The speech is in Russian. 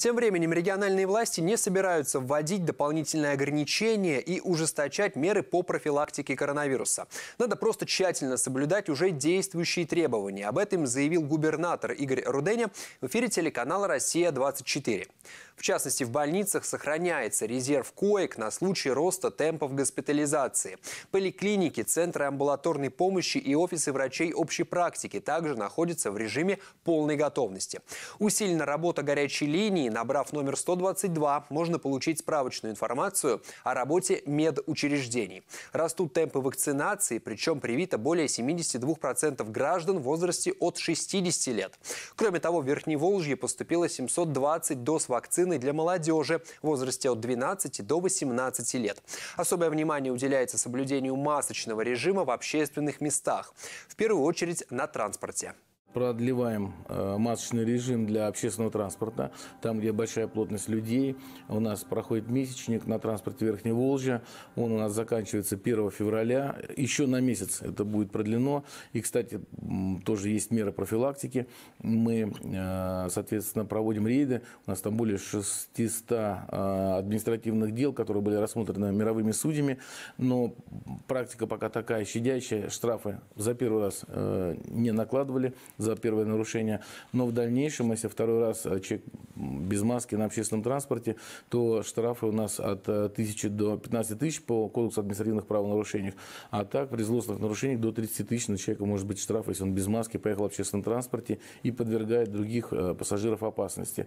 Тем временем региональные власти не собираются вводить дополнительные ограничения и ужесточать меры по профилактике коронавируса. Надо просто тщательно соблюдать уже действующие требования. Об этом заявил губернатор Игорь Руденя в эфире телеканала «Россия-24». В частности, в больницах сохраняется резерв коек на случай роста темпов госпитализации. Поликлиники, центры амбулаторной помощи и офисы врачей общей практики также находятся в режиме полной готовности. Усилена работа горячей линии, набрав номер 122, можно получить справочную информацию о работе медучреждений. Растут темпы вакцинации, причем привито более 72% граждан в возрасте от 60 лет. Кроме того, в Верхневолжье поступило 720 доз вакцины для молодежи в возрасте от 12 до 18 лет. Особое внимание уделяется соблюдению масочного режима в общественных местах, в первую очередь на транспорте. Продлеваем э, масочный режим для общественного транспорта. Там, где большая плотность людей, у нас проходит месячник на транспорте Верхней Волжья. Он у нас заканчивается 1 февраля. Еще на месяц это будет продлено. И, кстати, тоже есть меры профилактики. Мы, э, соответственно, проводим рейды. У нас там более 600 э, административных дел, которые были рассмотрены мировыми судьями. Но практика пока такая щадящая. Штрафы за первый раз не накладывали за первое нарушение. Но в дальнейшем, если второй раз э, человек без маски на общественном транспорте, то штрафы у нас от 1000 э, до 15 тысяч по кодексу административных правонарушений. А так при злостных нарушениях до 30 тысяч на человека может быть штраф, если он без маски поехал в общественном транспорте и подвергает других э, пассажиров опасности.